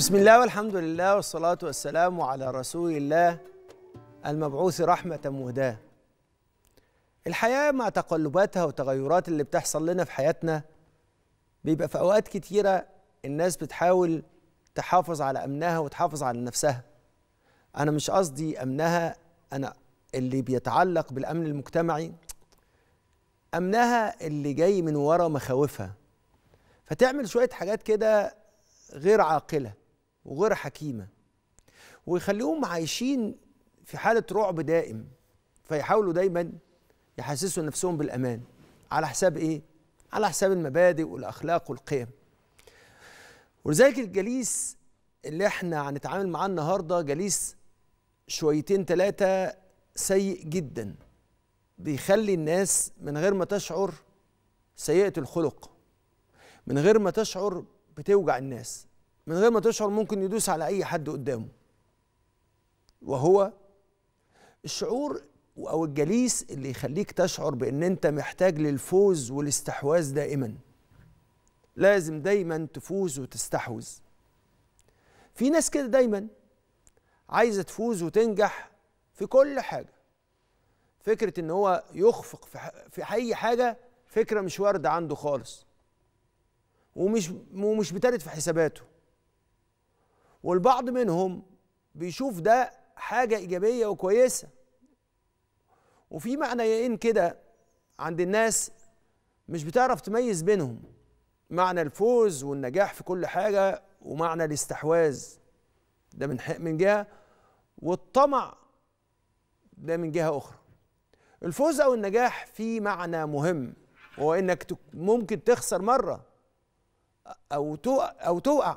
بسم الله والحمد لله والصلاة والسلام على رسول الله المبعوث رحمة مهداة الحياة مع تقلباتها وتغيرات اللي بتحصل لنا في حياتنا بيبقى في أوقات كتيرة الناس بتحاول تحافظ على أمنها وتحافظ على نفسها أنا مش قصدي أمنها أنا اللي بيتعلق بالأمن المجتمعي أمنها اللي جاي من ورا مخاوفها فتعمل شوية حاجات كده غير عاقلة وغير حكيمه ويخليهم عايشين في حاله رعب دائم فيحاولوا دايما يحسسوا نفسهم بالامان على حساب ايه على حساب المبادئ والاخلاق والقيم ولذلك الجليس اللي احنا هنتعامل معاه النهارده جليس شويتين ثلاثه سيء جدا بيخلي الناس من غير ما تشعر سيئه الخلق من غير ما تشعر بتوجع الناس من غير ما تشعر ممكن يدوس على اي حد قدامه وهو الشعور او الجليس اللي يخليك تشعر بان انت محتاج للفوز والاستحواذ دائما لازم دايما تفوز وتستحوذ في ناس كده دايما عايزه تفوز وتنجح في كل حاجه فكره ان هو يخفق في اي حاجه فكره مش وارده عنده خالص ومش ومش بترد في حساباته والبعض منهم بيشوف ده حاجة إيجابية وكويسة وفي معنيين كده عند الناس مش بتعرف تميز بينهم معنى الفوز والنجاح في كل حاجة ومعنى الاستحواذ ده من من جهة والطمع ده من جهة أخرى الفوز أو النجاح فيه معنى مهم وهو إنك ممكن تخسر مرة أو تقع أو تقع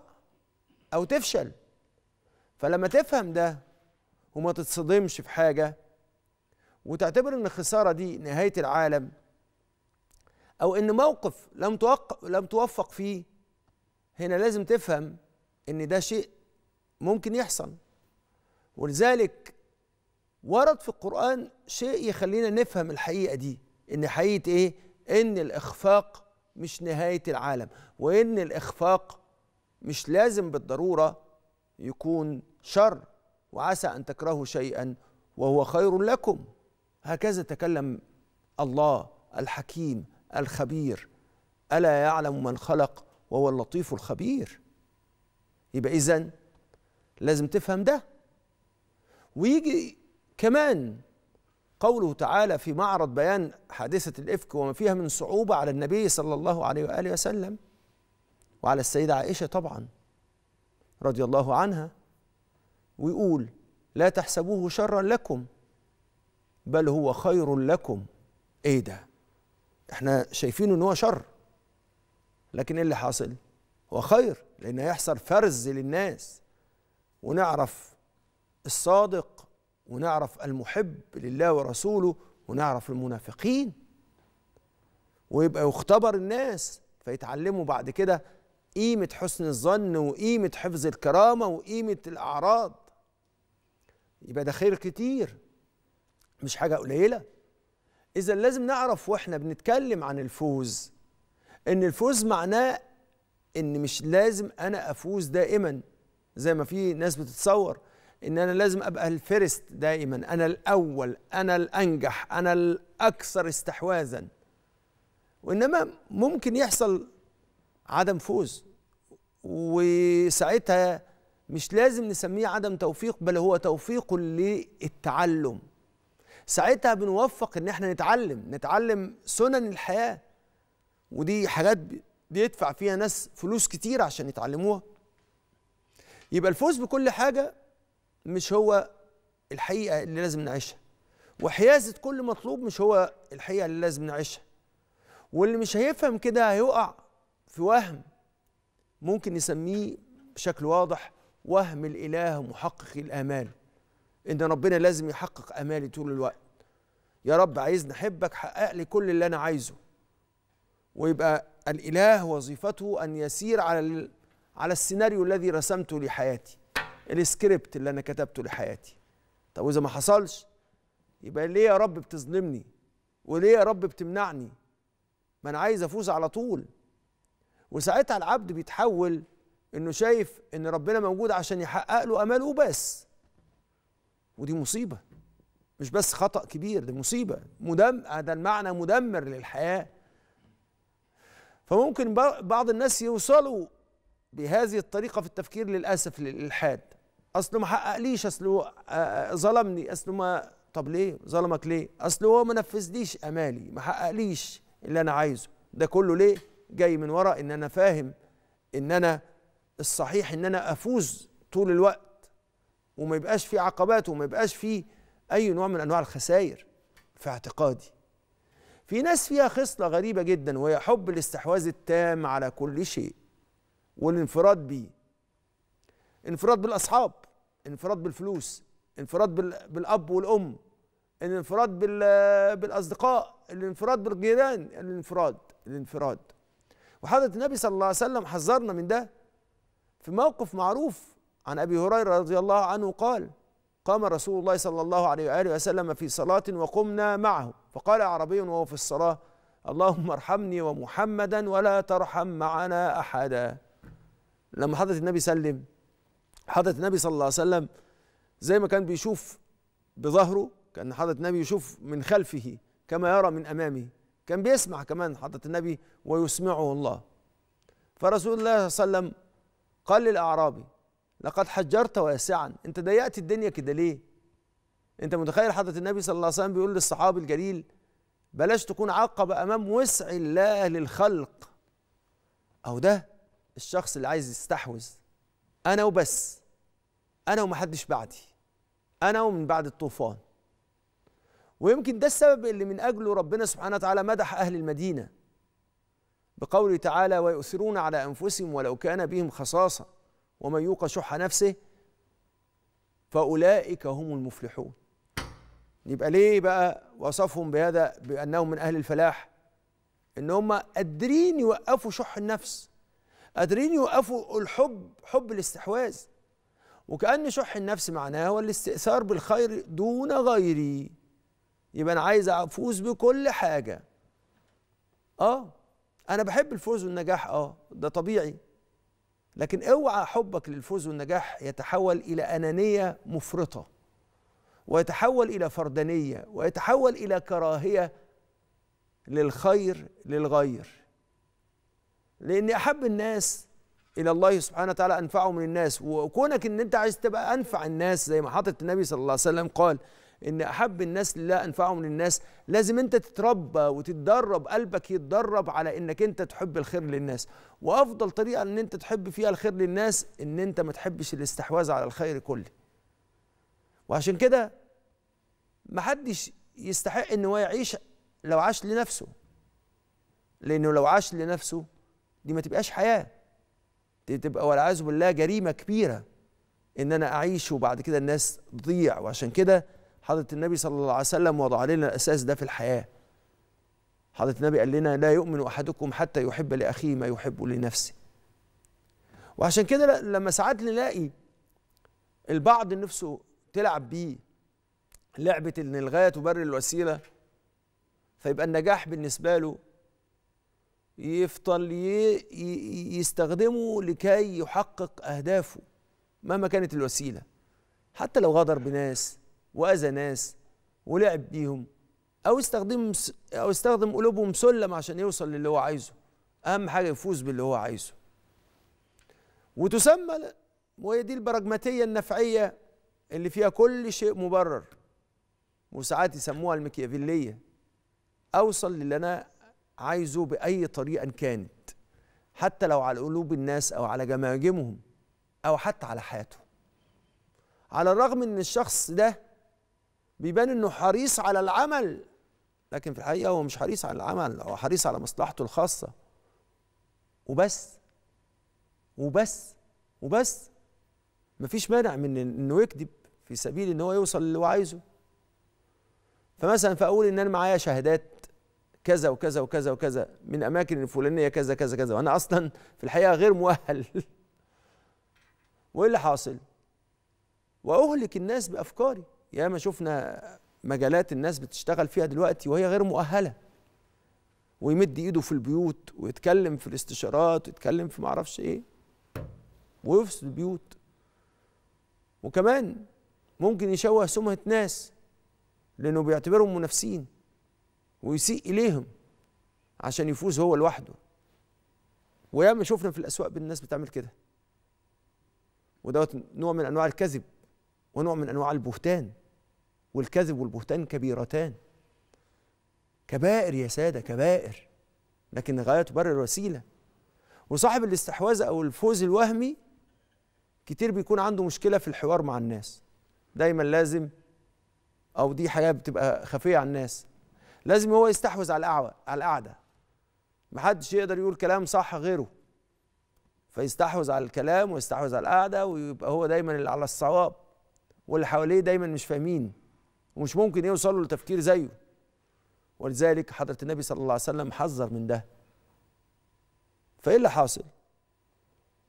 او تفشل فلما تفهم ده وما تتصدمش في حاجه وتعتبر ان الخساره دي نهايه العالم او ان موقف لم توق... لم توفق فيه هنا لازم تفهم ان ده شيء ممكن يحصل ولذلك ورد في القرآن شيء يخلينا نفهم الحقيقة دي إن حقيقة إيه؟ إن الإخفاق مش نهاية العالم وإن الإخفاق مش لازم بالضروره يكون شر وعسى ان تكرهوا شيئا وهو خير لكم هكذا تكلم الله الحكيم الخبير الا يعلم من خلق وهو اللطيف الخبير يبقى اذا لازم تفهم ده ويجي كمان قوله تعالى في معرض بيان حادثه الافك وما فيها من صعوبه على النبي صلى الله عليه واله وسلم وعلى السيدة عائشة طبعا رضي الله عنها ويقول لا تحسبوه شرا لكم بل هو خير لكم ايه ده احنا شايفين ان هو شر لكن ايه اللي حاصل هو خير لان هيحصل فرز للناس ونعرف الصادق ونعرف المحب لله ورسوله ونعرف المنافقين ويبقى يختبر الناس فيتعلموا بعد كده قيمة حسن الظن وقيمة حفظ الكرامة وقيمة الأعراض يبقى ده خير كتير مش حاجة قليلة إذا لازم نعرف وإحنا بنتكلم عن الفوز إن الفوز معناه إن مش لازم أنا أفوز دائما زي ما في ناس بتتصور إن أنا لازم أبقى الفيرست دائما أنا الأول أنا الأنجح أنا الأكثر استحواذا وإنما ممكن يحصل عدم فوز وساعتها مش لازم نسميه عدم توفيق بل هو توفيق للتعلم ساعتها بنوفق ان احنا نتعلم نتعلم سنن الحياه ودي حاجات بيدفع فيها ناس فلوس كتير عشان يتعلموها يبقى الفوز بكل حاجه مش هو الحقيقه اللي لازم نعيشها وحيازه كل مطلوب مش هو الحقيقه اللي لازم نعيشها واللي مش هيفهم كده هيقع في وهم ممكن نسميه بشكل واضح وهم الإله محقق الآمال إن ربنا لازم يحقق آمالي طول الوقت يا رب عايزني أحبك حقق لي كل اللي أنا عايزه ويبقى الإله وظيفته أن يسير على على السيناريو الذي رسمته لحياتي السكريبت اللي أنا كتبته لحياتي طب وإذا ما حصلش يبقى ليه يا رب بتظلمني وليه يا رب بتمنعني ما أنا عايز أفوز على طول وساعتها العبد بيتحول انه شايف ان ربنا موجود عشان يحقق له اماله وبس ودي مصيبه مش بس خطا كبير دي مصيبه مدم ده المعنى مدمر للحياه فممكن بعض الناس يوصلوا بهذه الطريقه في التفكير للاسف للالحاد اصله ما حققليش اصله ظلمني اصله ما طب ليه ظلمك ليه اصله هو ما نفذليش امالي ما حققليش اللي انا عايزه ده كله ليه جاي من وراء ان انا فاهم ان انا الصحيح ان انا افوز طول الوقت وما يبقاش في عقبات وما يبقاش في اي نوع من انواع الخسائر في اعتقادي في ناس فيها خصله غريبه جدا وهي حب الاستحواذ التام على كل شيء والانفراد بيه انفراد بالاصحاب انفراد بالفلوس انفراد بالاب والام الانفراد بالاصدقاء الانفراد بالجيران الانفراد الانفراد وحضرة النبي صلى الله عليه وسلم حذرنا من ده في موقف معروف عن أبي هريرة رضي الله عنه قال قام رسول الله صلى الله عليه وآله وسلم في صلاة وقمنا معه فقال عربي وهو في الصلاة اللهم ارحمني ومحمدا ولا ترحم معنا أحدا لما حضرة النبي سلم حضرة النبي صلى الله عليه وسلم زي ما كان بيشوف بظهره كان حضرة النبي يشوف من خلفه كما يرى من أمامه كان بيسمع كمان حضرة النبي ويسمعه الله فرسول الله صلى الله عليه وسلم قال للأعرابي لقد حجرت واسعا أنت ضيقت الدنيا كده ليه أنت متخيل حضرة النبي صلى الله عليه وسلم بيقول للصحابي الجليل بلاش تكون عقبة أمام وسع الله للخلق أو ده الشخص اللي عايز يستحوذ أنا وبس أنا ومحدش بعدي أنا ومن بعد الطوفان ويمكن ده السبب اللي من اجله ربنا سبحانه وتعالى مدح اهل المدينه بقوله تعالى ويؤثرون على انفسهم ولو كان بهم خصاصه ومن يوق شح نفسه فاولئك هم المفلحون يبقى ليه بقى وصفهم بهذا بانهم من اهل الفلاح ان هم قادرين يوقفوا شح النفس قادرين يوقفوا الحب حب الاستحواذ وكأن شح النفس معناه هو الاستئثار بالخير دون غيره يبقى انا عايز افوز بكل حاجه اه انا بحب الفوز والنجاح اه ده طبيعي لكن اوعى حبك للفوز والنجاح يتحول الى انانيه مفرطه ويتحول الى فردانيه ويتحول الى كراهيه للخير للغير لاني احب الناس الى الله سبحانه وتعالى انفعهم للناس وكونك ان انت عايز تبقى انفع الناس زي ما حضره النبي صلى الله عليه وسلم قال ان احب الناس لا انفعهم للناس لازم انت تتربى وتتدرب قلبك يتدرب على انك انت تحب الخير للناس وافضل طريقه ان انت تحب فيها الخير للناس ان انت ما تحبش الاستحواذ على الخير كله وعشان كده محدش يستحق ان هو يعيش لو عاش لنفسه لانه لو عاش لنفسه دي ما تبقاش حياه دي تبقى والعياذ بالله جريمه كبيره ان انا اعيش وبعد كده الناس تضيع وعشان كده حضرة النبي صلى الله عليه وسلم وضع لنا الأساس ده في الحياة حضرة النبي قال لنا لا يؤمن أحدكم حتى يحب لأخيه ما يحب لنفسه وعشان كده لما ساعات نلاقي البعض نفسه تلعب بيه لعبة إن الغاية تبرر الوسيلة فيبقى النجاح بالنسبة له يفضل يستخدمه لكي يحقق أهدافه مهما كانت الوسيلة حتى لو غدر بناس واذى ناس ولعب بيهم او استخدم او استخدم قلوبهم سلم عشان يوصل للي هو عايزه اهم حاجه يفوز باللي هو عايزه وتسمى وهي دي البراجماتيه النفعيه اللي فيها كل شيء مبرر وساعات يسموها المكيافيليه اوصل للي انا عايزه باي طريقه كانت حتى لو على قلوب الناس او على جماجمهم او حتى على حياته على الرغم ان الشخص ده بيبان انه حريص على العمل لكن في الحقيقه هو مش حريص على العمل هو حريص على مصلحته الخاصه وبس وبس وبس مفيش مانع من انه يكذب في سبيل ان هو يوصل للي هو عايزه فمثلا فاقول ان انا معايا شهادات كذا وكذا وكذا وكذا من اماكن الفلانيه كذا كذا كذا وانا اصلا في الحقيقه غير مؤهل وايه اللي حاصل واهلك الناس بافكاري ياما شفنا مجالات الناس بتشتغل فيها دلوقتي وهي غير مؤهله ويمد ايده في البيوت ويتكلم في الاستشارات ويتكلم في معرفش ايه ويفسد البيوت وكمان ممكن يشوه سمعه ناس لانه بيعتبرهم منافسين ويسيء اليهم عشان يفوز هو لوحده وياما شفنا في الاسواق بالناس بتعمل كده ودوت نوع من انواع الكذب ونوع من انواع البهتان والكذب والبهتان كبيرتان كبائر يا ساده كبائر لكن الغايه تبرر الوسيله وصاحب الاستحواذ او الفوز الوهمي كتير بيكون عنده مشكله في الحوار مع الناس دايما لازم او دي حاجه بتبقى خفيه على الناس لازم هو يستحوذ على القعده على القعده محدش يقدر يقول كلام صح غيره فيستحوذ على الكلام ويستحوذ على القعده ويبقى هو دايما اللي على الصواب واللي حواليه دايما مش فاهمين ومش ممكن يوصلوا لتفكير زيه ولذلك حضرة النبي صلى الله عليه وسلم حذر من ده فإيه اللي حاصل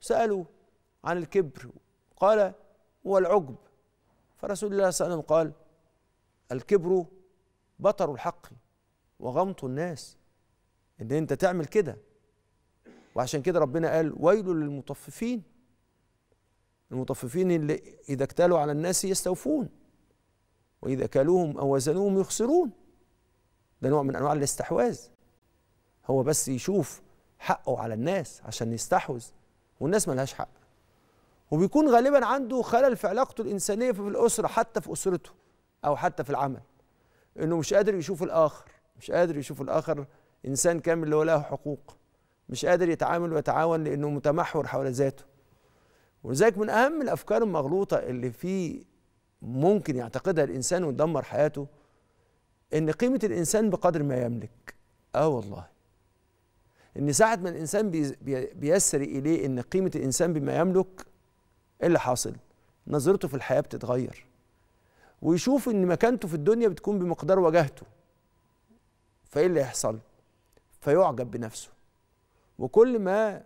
سألوا عن الكبر قال هو العجب فرسول الله صلى الله عليه وسلم قال الكبر بطر الحق وغمط الناس ان انت تعمل كده وعشان كده ربنا قال ويل للمطففين المطففين اللي اذا اكتالوا على الناس يستوفون وإذا كالوهم أو وزنوهم يخسرون ده نوع من أنواع الاستحواذ هو بس يشوف حقه على الناس عشان يستحوذ والناس ملهاش حق وبيكون غالبا عنده خلل في علاقته الإنسانية في الأسرة حتى في أسرته أو حتى في العمل إنه مش قادر يشوف الآخر مش قادر يشوف الآخر إنسان كامل اللي هو له حقوق مش قادر يتعامل ويتعاون لأنه متمحور حول ذاته ولذلك من أهم الأفكار المغلوطة اللي في ممكن يعتقدها الانسان وتدمر حياته ان قيمه الانسان بقدر ما يملك اه والله ان ساعه ما الانسان بيسري اليه ان قيمه الانسان بما يملك ايه اللي حاصل نظرته في الحياه بتتغير ويشوف ان مكانته في الدنيا بتكون بمقدار وجاهته فايه اللي يحصل فيعجب بنفسه وكل ما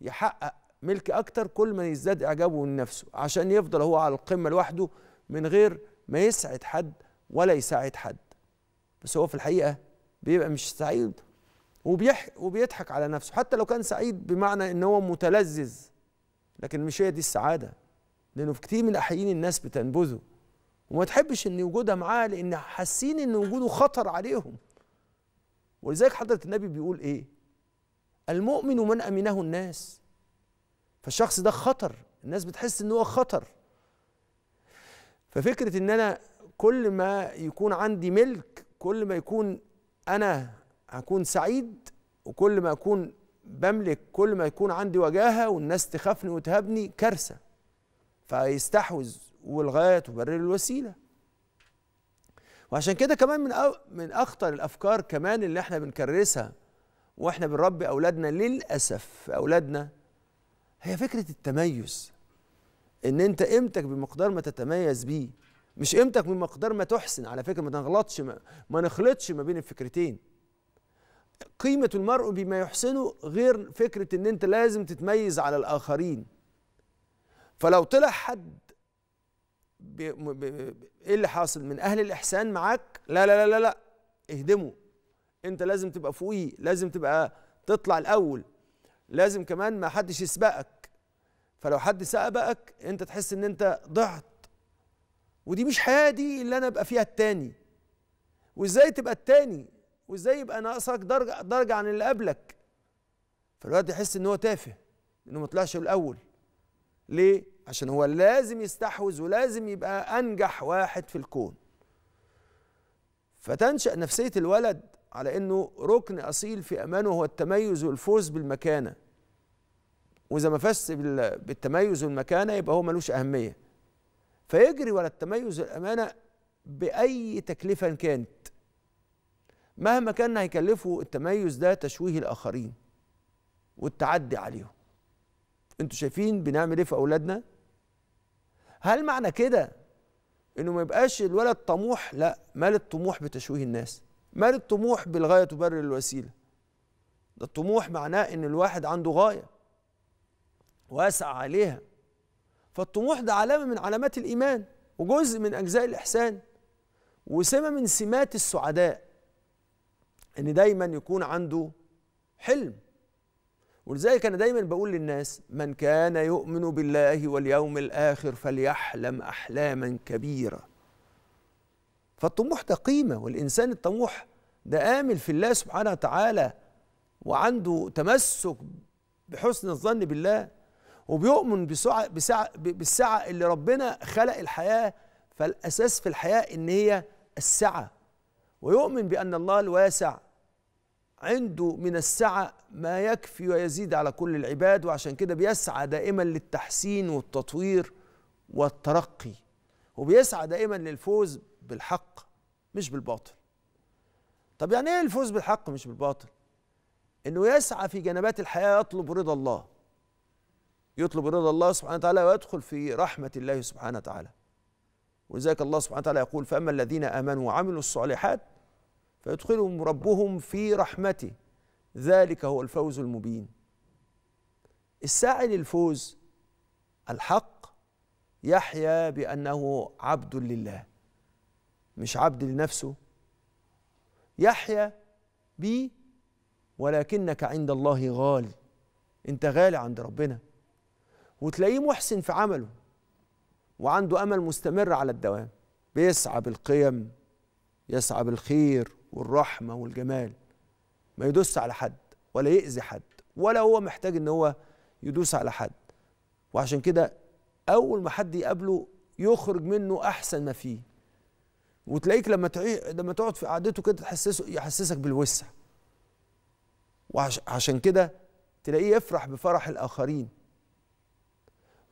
يحقق ملك اكتر كل ما يزداد اعجابه من نفسه عشان يفضل هو على القمه لوحده من غير ما يسعد حد ولا يساعد حد بس هو في الحقيقه بيبقى مش سعيد وبيح وبيضحك على نفسه حتى لو كان سعيد بمعنى ان هو متلذذ لكن مش هي دي السعاده لانه في كتير من الاحيان الناس بتنبذه وما تحبش ان وجودها معاه لان حاسين ان وجوده خطر عليهم ولذلك حضره النبي بيقول ايه المؤمن من امنه الناس فالشخص ده خطر الناس بتحس ان هو خطر ففكره ان انا كل ما يكون عندي ملك كل ما يكون انا هكون سعيد وكل ما اكون بملك كل ما يكون عندي وجاهه والناس تخافني وتهابني كارثه فيستحوذ والغايه تبرر الوسيله وعشان كده كمان من أو من اخطر الافكار كمان اللي احنا بنكرسها واحنا بنربي اولادنا للاسف اولادنا هي فكره التميز ان انت قيمتك بمقدار ما تتميز بيه مش قيمتك بمقدار ما تحسن على فكره ما نغلطش ما, ما نخلطش ما بين الفكرتين قيمه المرء بما يحسنه غير فكره ان انت لازم تتميز على الاخرين فلو طلع حد بي بي ايه اللي حاصل من اهل الاحسان معاك لا لا لا لا لا اهدمه انت لازم تبقى فوقيه لازم تبقى تطلع الاول لازم كمان ما حدش يسبقك فلو حد سابقك انت تحس ان انت ضعت ودي مش حياة دي اللي انا ابقى فيها التاني وازاي تبقى التاني وازاي يبقى ناقصك درجه درجه عن اللي قبلك فالواد يحس ان هو تافه انه ما طلعش الاول ليه عشان هو لازم يستحوذ ولازم يبقى انجح واحد في الكون فتنشا نفسيه الولد على انه ركن اصيل في امانه هو التميز والفوز بالمكانه واذا ما فازش بالتميز والمكانه يبقى هو ملوش اهميه فيجري ورا التميز والامانه باي تكلفه كانت مهما كان هيكلفه التميز ده تشويه الاخرين والتعدي عليهم انتوا شايفين بنعمل ايه في اولادنا هل معنى كده انه ما يبقاش الولد طموح لا مال الطموح بتشويه الناس مال الطموح بالغايه تبرر الوسيله ده الطموح معناه ان الواحد عنده غايه واسعى عليها فالطموح ده علامة من علامات الإيمان وجزء من أجزاء الإحسان وسمة من سمات السعداء إن دايما يكون عنده حلم ولذلك أنا دايما بقول للناس من كان يؤمن بالله واليوم الآخر فليحلم أحلاما كبيرة فالطموح ده قيمة والإنسان الطموح ده آمل في الله سبحانه وتعالى وعنده تمسك بحسن الظن بالله وبيؤمن بسعة بسعة بالسعة اللي ربنا خلق الحياة فالأساس في الحياة إن هي السعة ويؤمن بأن الله الواسع عنده من السعة ما يكفي ويزيد على كل العباد وعشان كده بيسعى دائما للتحسين والتطوير والترقي وبيسعى دائما للفوز بالحق مش بالباطل طب يعني ايه الفوز بالحق مش بالباطل انه يسعى في جنبات الحياه يطلب رضا الله يطلب رضا الله سبحانه وتعالى ويدخل في رحمة الله سبحانه وتعالى ولذلك الله سبحانه وتعالى يقول فأما الذين آمنوا وعملوا الصالحات فيدخلهم ربهم في رحمته ذلك هو الفوز المبين السعي للفوز الحق يحيى بأنه عبد لله مش عبد لنفسه يحيى بي ولكنك عند الله غالي انت غالي عند ربنا وتلاقيه محسن في عمله وعنده امل مستمر على الدوام بيسعى بالقيم يسعى بالخير والرحمه والجمال ما يدوس على حد ولا يأذي حد ولا هو محتاج ان هو يدوس على حد وعشان كده اول ما حد يقابله يخرج منه احسن ما فيه وتلاقيك لما لما تقعد في قعدته كده تحسسه يحسسك بالوسع وعشان كده تلاقيه يفرح بفرح الاخرين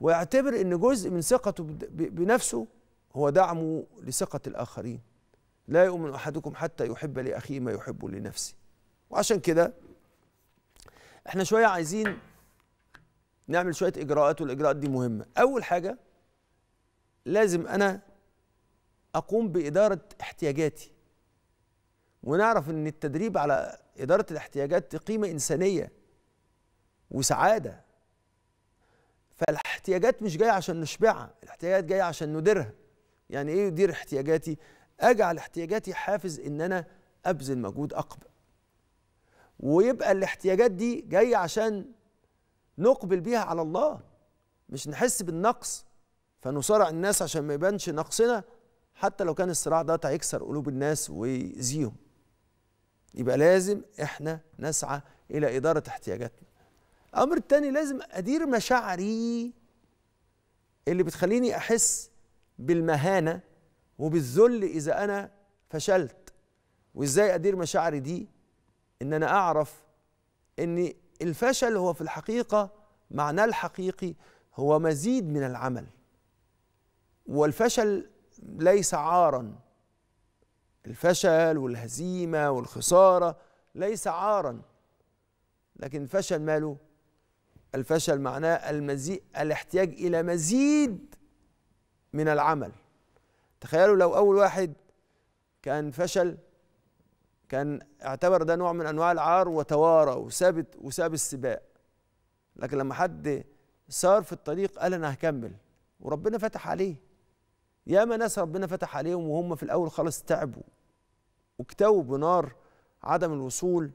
ويعتبر ان جزء من ثقته بنفسه هو دعمه لثقه الاخرين لا يؤمن احدكم حتى يحب لاخيه ما يحب لنفسه وعشان كده احنا شويه عايزين نعمل شويه اجراءات والاجراءات دي مهمه اول حاجه لازم انا اقوم باداره احتياجاتي ونعرف ان التدريب على اداره الاحتياجات قيمه انسانيه وسعاده فالاحتياجات مش جايه عشان نشبعها الاحتياجات جايه عشان نديرها يعني ايه يدير احتياجاتي اجعل احتياجاتي حافز ان انا ابذل مجهود اقبل ويبقى الاحتياجات دي جايه عشان نقبل بيها على الله مش نحس بالنقص فنصارع الناس عشان ما يبانش نقصنا حتى لو كان الصراع ده هيكسر قلوب الناس ويزيهم يبقى لازم احنا نسعى الى اداره احتياجاتنا الامر الثاني لازم ادير مشاعري اللي بتخليني احس بالمهانه وبالذل اذا انا فشلت وازاي ادير مشاعري دي ان انا اعرف ان الفشل هو في الحقيقه معناه الحقيقي هو مزيد من العمل والفشل ليس عارا الفشل والهزيمه والخساره ليس عارا لكن الفشل ماله الفشل معناه المزيد الاحتياج الى مزيد من العمل تخيلوا لو اول واحد كان فشل كان اعتبر ده نوع من انواع العار وتوارى وثابت وساب السباق لكن لما حد سار في الطريق قال انا هكمل وربنا فتح عليه ياما ناس ربنا فتح عليهم وهم في الاول خالص تعبوا واكتووا بنار عدم الوصول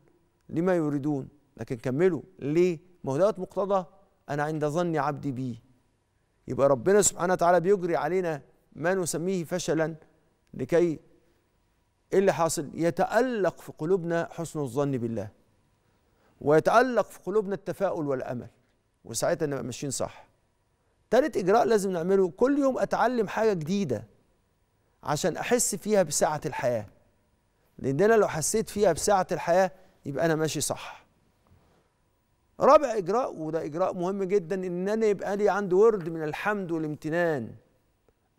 لما يريدون لكن كملوا ليه ما هو دوت مقتضى انا عند ظن عبدي بي يبقى ربنا سبحانه وتعالى بيجري علينا ما نسميه فشلا لكي ايه اللي حاصل يتالق في قلوبنا حسن الظن بالله ويتالق في قلوبنا التفاؤل والامل وساعتها نبقى ماشيين صح تالت اجراء لازم نعمله كل يوم اتعلم حاجه جديده عشان احس فيها بسعه الحياه لان انا لو حسيت فيها بسعه الحياه يبقى انا ماشي صح رابع اجراء وده اجراء مهم جدا ان انا يبقى لي عندي ورد من الحمد والامتنان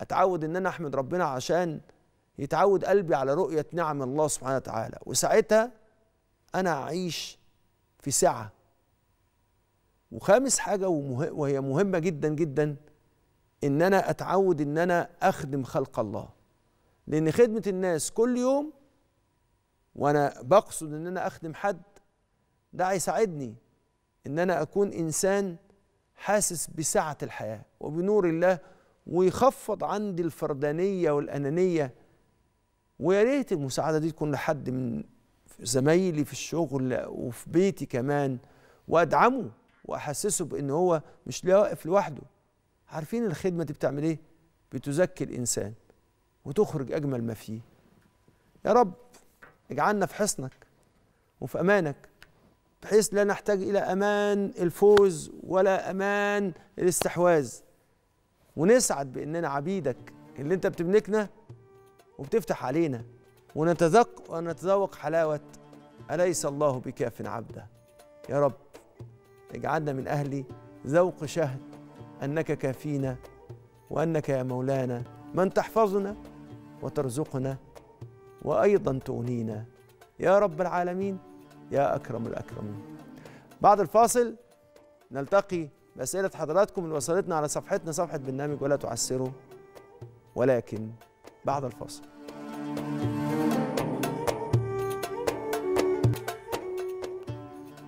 اتعود ان انا احمد ربنا عشان يتعود قلبي على رؤيه نعم الله سبحانه وتعالى وساعتها انا اعيش في سعه وخامس حاجه وهي مهمه جدا جدا ان انا اتعود ان انا اخدم خلق الله لان خدمه الناس كل يوم وانا بقصد ان انا اخدم حد ده هيساعدني ان انا اكون انسان حاسس بسعه الحياه وبنور الله ويخفض عندي الفردانيه والانانيه ويا ريت المساعده دي تكون لحد من زمايلي في الشغل وفي بيتي كمان وادعمه واحسسه بان هو مش واقف لوحده عارفين الخدمه دي بتعمل ايه بتزكي الانسان وتخرج اجمل ما فيه يا رب اجعلنا في حصنك وفي امانك بحيث لا نحتاج إلى أمان الفوز ولا أمان الاستحواذ ونسعد بأننا عبيدك اللي أنت بتملكنا وبتفتح علينا ونتذوق ونتذوق حلاوة أليس الله بكاف عبده يا رب اجعلنا من أهل ذوق شهد أنك كافينا وأنك يا مولانا من تحفظنا وترزقنا وأيضا تغنينا يا رب العالمين يا أكرم الأكرمين بعد الفاصل نلتقي بأسئلة حضراتكم اللي وصلتنا على صفحتنا صفحة برنامج ولا تعسروا ولكن بعد الفاصل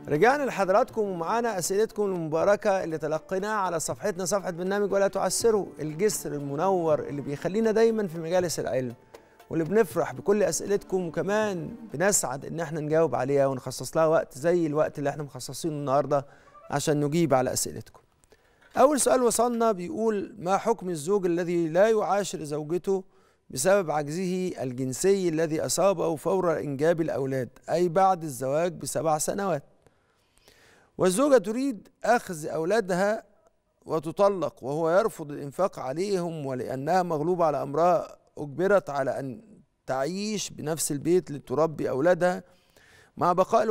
رجعنا لحضراتكم ومعانا اسئلتكم المباركه اللي تلقيناها على صفحتنا صفحه برنامج ولا تعسروا الجسر المنور اللي بيخلينا دايما في مجالس العلم واللي بنفرح بكل اسئلتكم وكمان بنسعد ان احنا نجاوب عليها ونخصص لها وقت زي الوقت اللي احنا مخصصينه النهارده عشان نجيب على اسئلتكم اول سؤال وصلنا بيقول ما حكم الزوج الذي لا يعاشر زوجته بسبب عجزه الجنسي الذي اصابه فور انجاب الاولاد اي بعد الزواج بسبع سنوات والزوجه تريد اخذ اولادها وتطلق وهو يرفض الانفاق عليهم ولانها مغلوبه على امرها أجبرت على أن تعيش بنفس البيت لتربي أولادها مع بقاء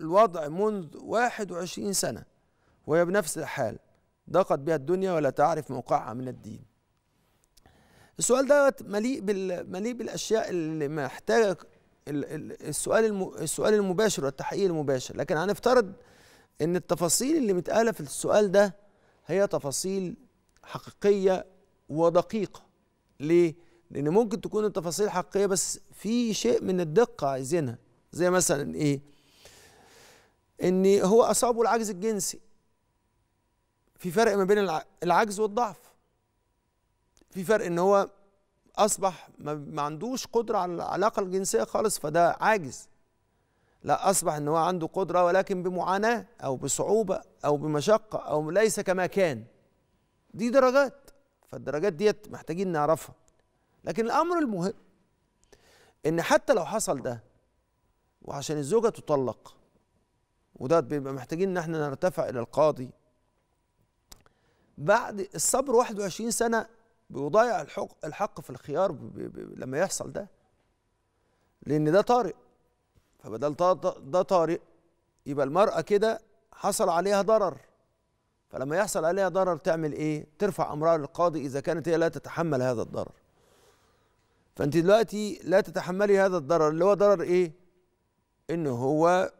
الوضع منذ 21 سنة وهي بنفس الحال ضاقت بها الدنيا ولا تعرف موقعها من الدين السؤال دوت مليء مليء بالاشياء اللي محتاجه السؤال السؤال المباشر والتحقيق المباشر لكن هنفترض ان التفاصيل اللي متقاله في السؤال ده هي تفاصيل حقيقيه ودقيقه ليه لان ممكن تكون التفاصيل حقيقيه بس في شيء من الدقه عايزينها زي مثلا ايه ان هو اصابه العجز الجنسي في فرق ما بين العجز والضعف في فرق ان هو اصبح ما عندوش قدره على العلاقه الجنسيه خالص فده عاجز لا اصبح ان هو عنده قدره ولكن بمعاناه او بصعوبه او بمشقه او ليس كما كان دي درجات فالدرجات ديت محتاجين نعرفها لكن الامر المهم ان حتى لو حصل ده وعشان الزوجه تطلق وده بيبقى محتاجين ان احنا نرتفع الى القاضي بعد الصبر 21 سنه بيضيع الحق الحق في الخيار لما يحصل ده لان ده طارئ فبدل ده طارئ يبقى المراه كده حصل عليها ضرر فلما يحصل عليها ضرر تعمل ايه ترفع امرها للقاضي اذا كانت هي لا تتحمل هذا الضرر فانت دلوقتي لا تتحملي هذا الضرر اللي هو ضرر ايه ان هو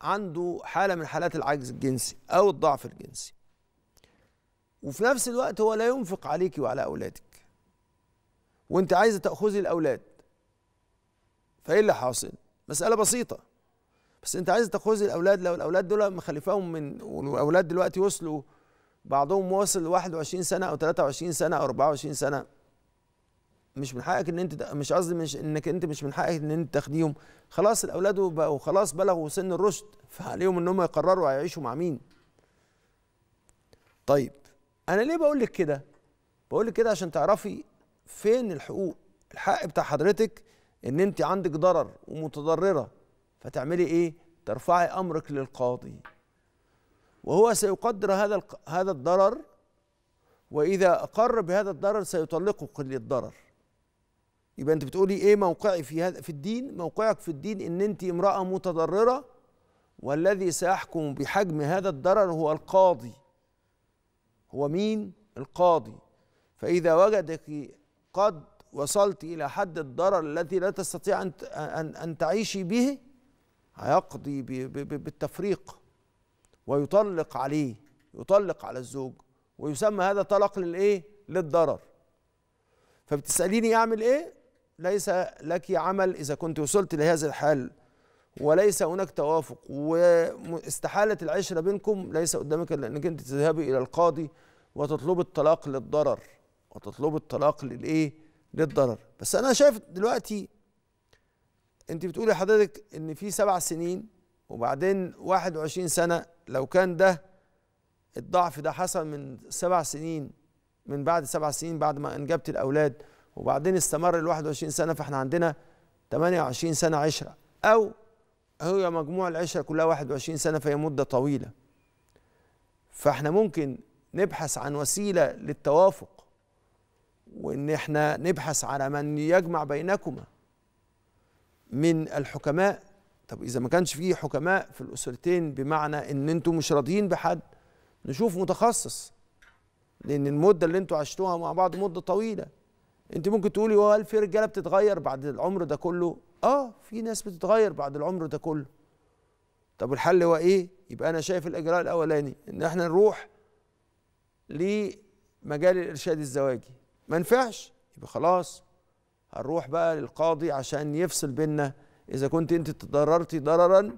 عنده حاله من حالات العجز الجنسي او الضعف الجنسي وفي نفس الوقت هو لا ينفق عليك وعلى اولادك وانت عايزه تاخذي الاولاد فايه اللي حاصل مساله بسيطه بس انت عايزه تاخذي الاولاد لو الاولاد دول مخلفاهم من والاولاد دلوقتي وصلوا بعضهم وصل 21 سنه او 23 سنه او 24 سنه مش من حقك ان انت مش قصدي مش انك انت مش من حقك ان انت تاخديهم خلاص الاولاد بقوا خلاص بلغوا سن الرشد فعليهم ان هم يقرروا هيعيشوا مع مين طيب انا ليه بقول لك كده بقول لك كده عشان تعرفي فين الحقوق الحق بتاع حضرتك ان انت عندك ضرر ومتضرره فتعملي ايه ترفعي امرك للقاضي وهو سيقدر هذا هذا الضرر واذا اقر بهذا الضرر سيطلقك للضرر يبقى انت بتقولي ايه موقعي في هذا في الدين موقعك في الدين ان انت امراه متضرره والذي سيحكم بحجم هذا الضرر هو القاضي هو مين القاضي فاذا وجدك قد وصلت الى حد الضرر الذي لا تستطيع ان ان, أن تعيشي به هيقضي بالتفريق ويطلق عليه يطلق على الزوج ويسمى هذا طلق للايه للضرر فبتساليني اعمل ايه ليس لك عمل إذا كنت وصلت لهذا الحال وليس هناك توافق واستحالة العشرة بينكم ليس قدامك إلا أنك أنت تذهبي إلى القاضي وتطلبي الطلاق للضرر وتطلبي الطلاق للإيه؟ للضرر بس أنا شايف دلوقتي أنت بتقولي حضرتك إن في سبع سنين وبعدين 21 سنة لو كان ده الضعف ده حصل من سبع سنين من بعد سبع سنين بعد ما أنجبت الأولاد وبعدين استمر ال 21 سنه فاحنا عندنا 28 سنه عشره او هي مجموع العشره كلها 21 سنه فهي مده طويله فاحنا ممكن نبحث عن وسيله للتوافق وان احنا نبحث على من يجمع بينكما من الحكماء طب اذا ما كانش فيه حكماء في الاسرتين بمعنى ان انتم مش راضيين بحد نشوف متخصص لان المده اللي انتم عشتوها مع بعض مده طويله انت ممكن تقولي هو هل في رجاله بتتغير بعد العمر ده كله اه في ناس بتتغير بعد العمر ده كله طب الحل هو ايه يبقى انا شايف الاجراء الاولاني ان احنا نروح لمجال الارشاد الزواجي ما نفعش يبقى خلاص هنروح بقى للقاضي عشان يفصل بينا اذا كنت انت تضررتي ضررا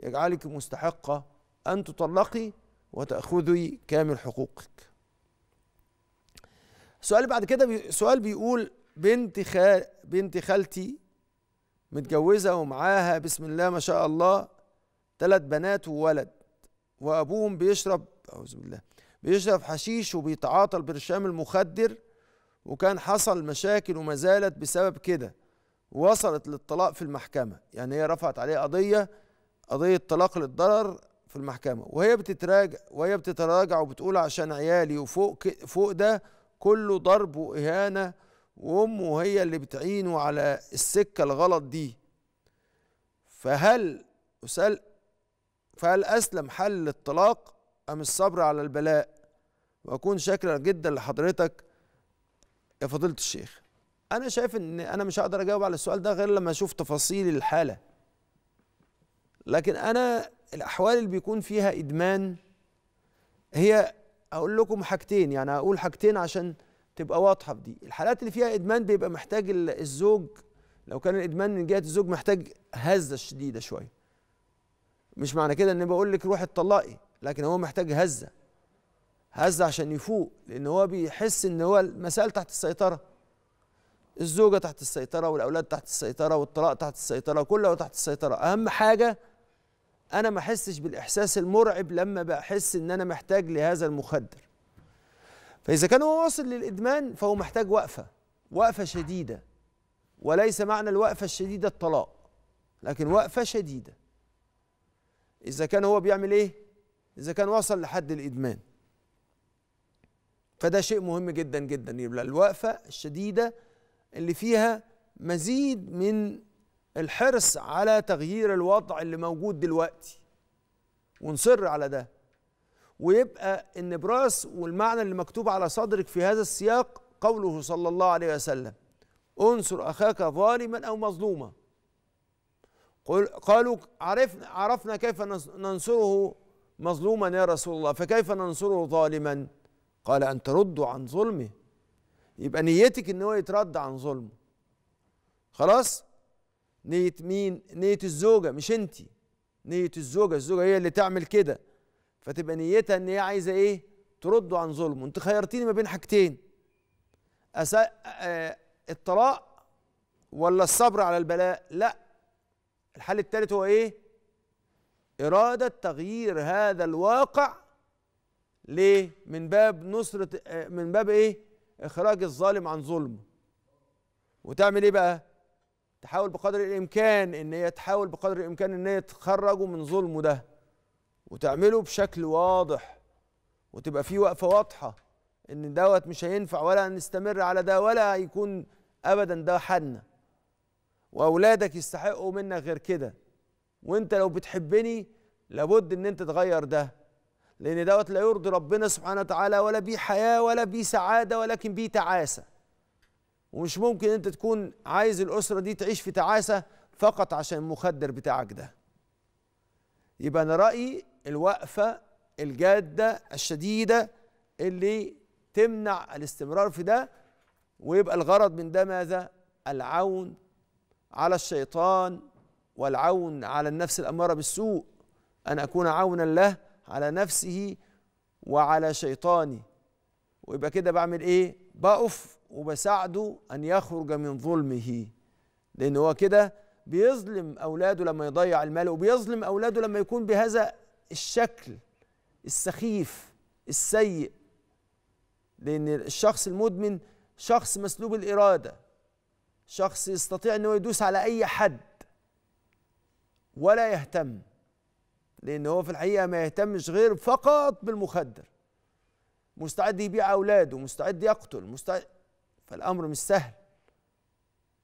يجعلك مستحقه ان تطلقي وتاخذي كامل حقوقك السؤال بعد كده بي سؤال بيقول بنت خال بنت خالتي متجوزه ومعاها بسم الله ما شاء الله ثلاث بنات وولد وابوهم بيشرب اعوذ بالله بيشرب حشيش وبيتعاطى البرشام المخدر وكان حصل مشاكل وما زالت بسبب كده وصلت للطلاق في المحكمه يعني هي رفعت عليه قضيه قضيه طلاق للضرر في المحكمه وهي بتتراجع وهي بتتراجع وبتقول عشان عيالي وفوق فوق ده كله ضرب واهانه وامه هي اللي بتعينه على السكه الغلط دي فهل أسأل فهل أسلم حل الطلاق أم الصبر على البلاء وأكون شاكرا جدا لحضرتك يا فضيلة الشيخ أنا شايف إن أنا مش هقدر أجاوب على السؤال ده غير لما أشوف تفاصيل الحالة لكن أنا الأحوال اللي بيكون فيها إدمان هي اقول لكم حاجتين يعني اقول حاجتين عشان تبقى واضحه في دي الحالات اللي فيها ادمان بيبقى محتاج الزوج لو كان الادمان من جهه الزوج محتاج هزه شديده شويه مش معنى كده ان بقول لك روحي اتطلقي لكن هو محتاج هزه هزه عشان يفوق لان هو بيحس ان هو المسائل تحت السيطره الزوجه تحت السيطره والاولاد تحت السيطره والطلاق تحت السيطره كله تحت السيطره اهم حاجه انا ما احسش بالاحساس المرعب لما بحس ان انا محتاج لهذا المخدر فاذا كان هو واصل للادمان فهو محتاج وقفه وقفه شديده وليس معنى الوقفه الشديده الطلاق لكن وقفه شديده اذا كان هو بيعمل ايه اذا كان وصل لحد الادمان فده شيء مهم جدا جدا يبقى الوقفه الشديده اللي فيها مزيد من الحرص على تغيير الوضع اللي موجود دلوقتي ونصر على ده ويبقى النبراس والمعنى اللي مكتوب على صدرك في هذا السياق قوله صلى الله عليه وسلم انصر اخاك ظالما او مظلوما قالوا عرفنا عرفنا كيف ننصره مظلوما يا رسول الله فكيف ننصره ظالما قال ان ترد عن ظلمه يبقى نيتك ان هو يترد عن ظلمه خلاص نية مين نية الزوجة مش انت نية الزوجة الزوجة هي اللي تعمل كده فتبقى نيتها ان هي عايزة ايه ترده عن ظلمه انت خيرتيني ما بين حاجتين أسا... آه... الطلاق ولا الصبر على البلاء لا الحل الثالث هو ايه إرادة تغيير هذا الواقع ليه من باب نصرة آه، من باب ايه اخراج الظالم عن ظلمه وتعمل ايه بقى تحاول بقدر الامكان ان هي تحاول بقدر الامكان ان هي تخرجه من ظلمه ده وتعمله بشكل واضح وتبقى فيه وقفه واضحه ان دوت مش هينفع ولا هنستمر على ده ولا هيكون ابدا ده حدنا واولادك يستحقوا منك غير كده وانت لو بتحبني لابد ان انت تغير ده لان دوت لا يرضي ربنا سبحانه وتعالى ولا بيه حياه ولا بيه سعاده ولكن بيه تعاسه ومش ممكن انت تكون عايز الاسره دي تعيش في تعاسه فقط عشان المخدر بتاعك ده يبقى انا رايي الوقفه الجاده الشديده اللي تمنع الاستمرار في ده ويبقى الغرض من ده ماذا العون على الشيطان والعون على النفس الاماره بالسوء ان اكون عونا له على نفسه وعلى شيطاني ويبقى كده بعمل ايه بقف وبساعده أن يخرج من ظلمه لأن هو كده بيظلم أولاده لما يضيع المال وبيظلم أولاده لما يكون بهذا الشكل السخيف السيء لأن الشخص المدمن شخص مسلوب الإرادة شخص يستطيع أنه يدوس على أي حد ولا يهتم لأن هو في الحقيقة ما يهتمش غير فقط بالمخدر مستعد يبيع أولاده مستعد يقتل مستعد فالأمر مش سهل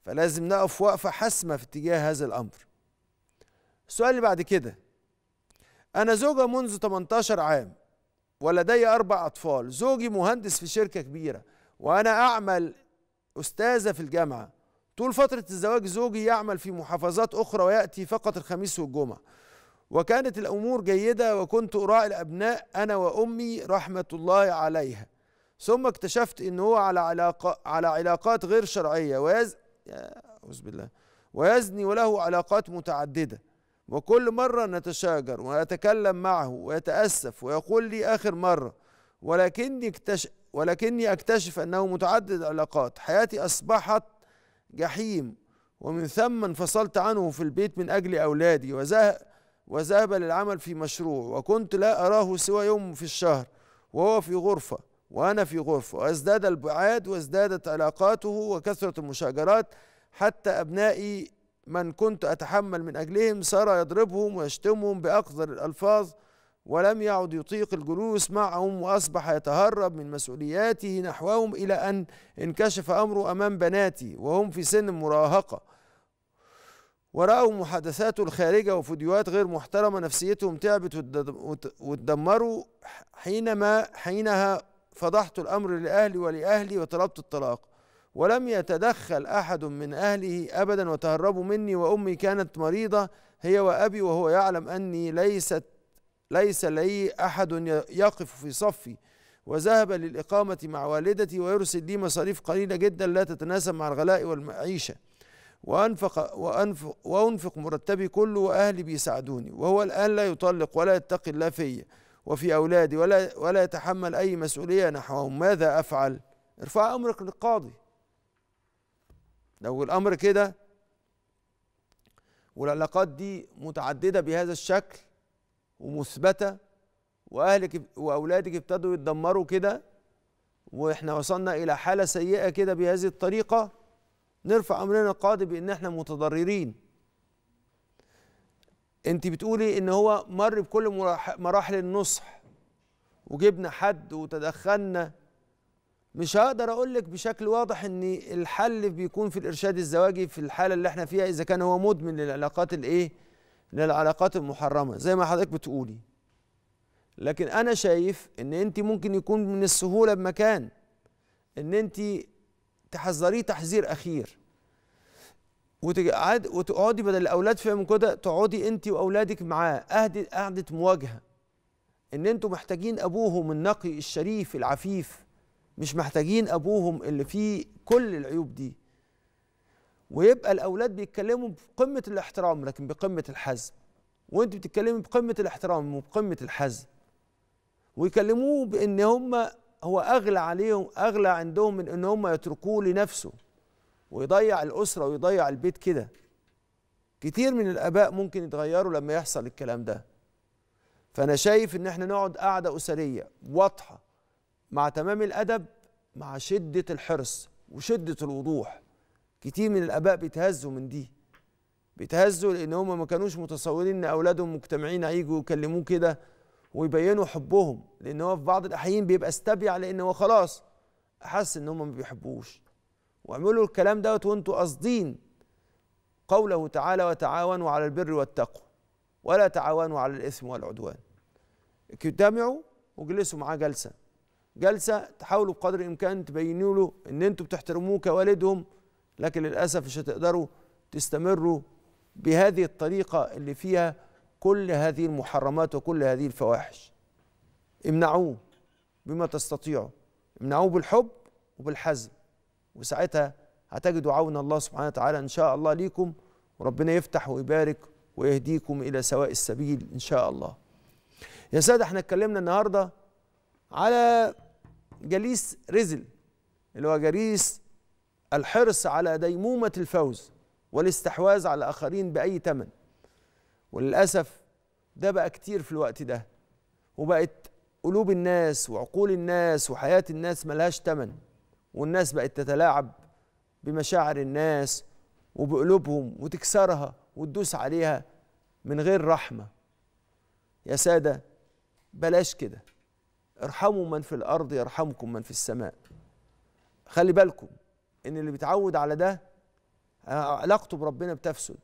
فلازم نقف وقفة حاسمة في اتجاه هذا الأمر السؤال اللي بعد كده أنا زوجة منذ 18 عام ولدي أربع أطفال زوجي مهندس في شركة كبيرة وأنا أعمل أستاذة في الجامعة طول فترة الزواج زوجي يعمل في محافظات أخرى ويأتي فقط الخميس والجمعة وكانت الأمور جيدة وكنت أراعي الأبناء أنا وأمي رحمة الله عليها ثم اكتشفت ان هو على علاقة على علاقات غير شرعيه ويز اعوذ بالله ويزني وله علاقات متعدده وكل مره نتشاجر ونتكلم معه ويتاسف ويقول لي اخر مره ولكني اكتشف ولكني اكتشف انه متعدد العلاقات حياتي اصبحت جحيم ومن ثم انفصلت عنه في البيت من اجل اولادي وذهب وذهب للعمل في مشروع وكنت لا اراه سوى يوم في الشهر وهو في غرفه وأنا في غرفة وازداد البعاد وازدادت علاقاته وكثرة المشاجرات حتى أبنائي من كنت أتحمل من أجلهم صار يضربهم ويشتمهم بأقذر الألفاظ ولم يعد يطيق الجلوس معهم وأصبح يتهرب من مسؤولياته نحوهم إلى أن انكشف أمره أمام بناتي وهم في سن المراهقة ورأوا محادثاته الخارجة وفيديوهات غير محترمة نفسيتهم تعبت واتدمروا حينما حينها فضحت الأمر لأهلي ولأهلي وطلبت الطلاق ولم يتدخل أحد من أهله أبدا وتهربوا مني وأمي كانت مريضة هي وأبي وهو يعلم أني ليست ليس لي أحد يقف في صفي وذهب للإقامة مع والدتي ويرسل لي مصاريف قليلة جدا لا تتناسب مع الغلاء والمعيشة وأنفق, وأنفق, وأنفق مرتبي كله وأهلي بيساعدوني وهو الآن لا يطلق ولا يتقي الله فيا وفي أولادي ولا ولا يتحمل أي مسؤولية نحوهم ماذا أفعل؟ ارفع أمرك للقاضي لو الأمر كده والعلاقات دي متعددة بهذا الشكل ومثبتة وأهلك وأولادك ابتدوا يتدمروا كده وإحنا وصلنا إلى حالة سيئة كده بهذه الطريقة نرفع أمرنا القاضي بإن إحنا متضررين انت بتقولي ان هو مر بكل مراحل النصح وجبنا حد وتدخلنا مش هقدر اقول لك بشكل واضح ان الحل بيكون في الارشاد الزواجي في الحاله اللي احنا فيها اذا كان هو مدمن للعلاقات الايه للعلاقات المحرمه زي ما حضرتك بتقولي لكن انا شايف ان انت ممكن يكون من السهوله بمكان ان انت تحذريه تحذير اخير وتقعد وتقعدي بدل الاولاد فاهم كده تقعدي انت واولادك معاه أهدي قعده مواجهه ان انتوا محتاجين ابوهم النقي الشريف العفيف مش محتاجين ابوهم اللي فيه كل العيوب دي ويبقى الاولاد بيتكلموا بقمه الاحترام لكن بقمه الحزم وانت بتتكلمي بقمه الاحترام وبقمه الحزم ويكلموه بان هم هو اغلى عليهم اغلى عندهم من ان هم يتركوه لنفسه ويضيع الاسره ويضيع البيت كده كتير من الاباء ممكن يتغيروا لما يحصل الكلام ده فانا شايف ان احنا نقعد قعده اسريه واضحه مع تمام الادب مع شده الحرص وشده الوضوح كتير من الاباء بيتهزوا من دي بيتهزوا لان هم ما كانوش متصورين ان اولادهم مجتمعين هيجوا يكلموه كده ويبينوا حبهم لان هو في بعض الاحيان بيبقى استبيع لان هو خلاص حس ان هم ما بيحبوش واعملوا الكلام دوت وانتوا قاصدين قوله تعالى وتعاونوا على البر والتقوى ولا تعاونوا على الإثم والعدوان اجتمعوا واجلسوا معاه جلسة جلسة تحاولوا بقدر الإمكان تبينوا له إن أنتوا بتحترموه كوالدهم لكن للأسف مش هتقدروا تستمروا بهذه الطريقة اللي فيها كل هذه المحرمات وكل هذه الفواحش امنعوه بما تستطيعوا امنعوه بالحب وبالحزم وساعتها هتجدوا عون الله سبحانه وتعالى إن شاء الله ليكم وربنا يفتح ويبارك ويهديكم إلى سواء السبيل إن شاء الله يا سادة احنا اتكلمنا النهاردة على جليس رزل اللي هو جليس الحرص على ديمومة الفوز والاستحواذ على الآخرين بأي تمن وللأسف ده بقى كتير في الوقت ده وبقت قلوب الناس وعقول الناس وحياة الناس ملهاش تمن والناس بقت تتلاعب بمشاعر الناس وبقلوبهم وتكسرها وتدوس عليها من غير رحمه يا ساده بلاش كده ارحموا من في الارض يرحمكم من في السماء خلي بالكم ان اللي بيتعود على ده علاقته بربنا بتفسد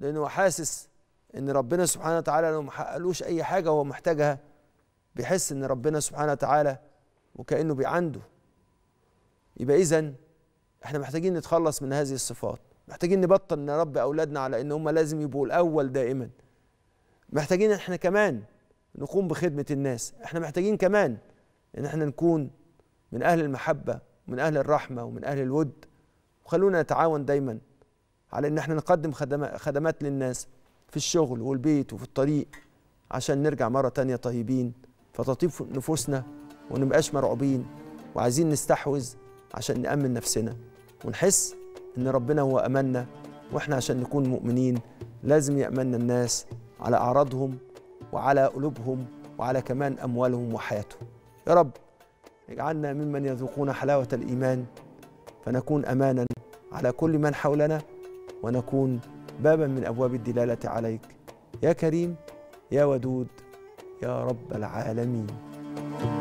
لانه حاسس ان ربنا سبحانه وتعالى لو ما حققلوش اي حاجه هو محتاجها بيحس ان ربنا سبحانه وتعالى وكانه بيعنده يبقى إذا احنا محتاجين نتخلص من هذه الصفات محتاجين نبطل نربي أولادنا على إن هم لازم يبقوا الأول دائما محتاجين احنا كمان نقوم بخدمة الناس احنا محتاجين كمان إن احنا نكون من أهل المحبة ومن أهل الرحمة ومن أهل الود وخلونا نتعاون دايما على إن احنا نقدم خدمات للناس في الشغل والبيت وفي الطريق عشان نرجع مرة تانية طيبين فتطيب نفوسنا ونبقاش مرعوبين وعايزين نستحوذ عشان نأمن نفسنا ونحس إن ربنا هو أماننا وإحنا عشان نكون مؤمنين لازم يأمننا الناس على أعراضهم وعلى قلوبهم وعلى كمان أموالهم وحياتهم يا رب اجعلنا ممن يذوقون حلاوة الإيمان فنكون أمانا على كل من حولنا ونكون بابا من أبواب الدلالة عليك يا كريم يا ودود يا رب العالمين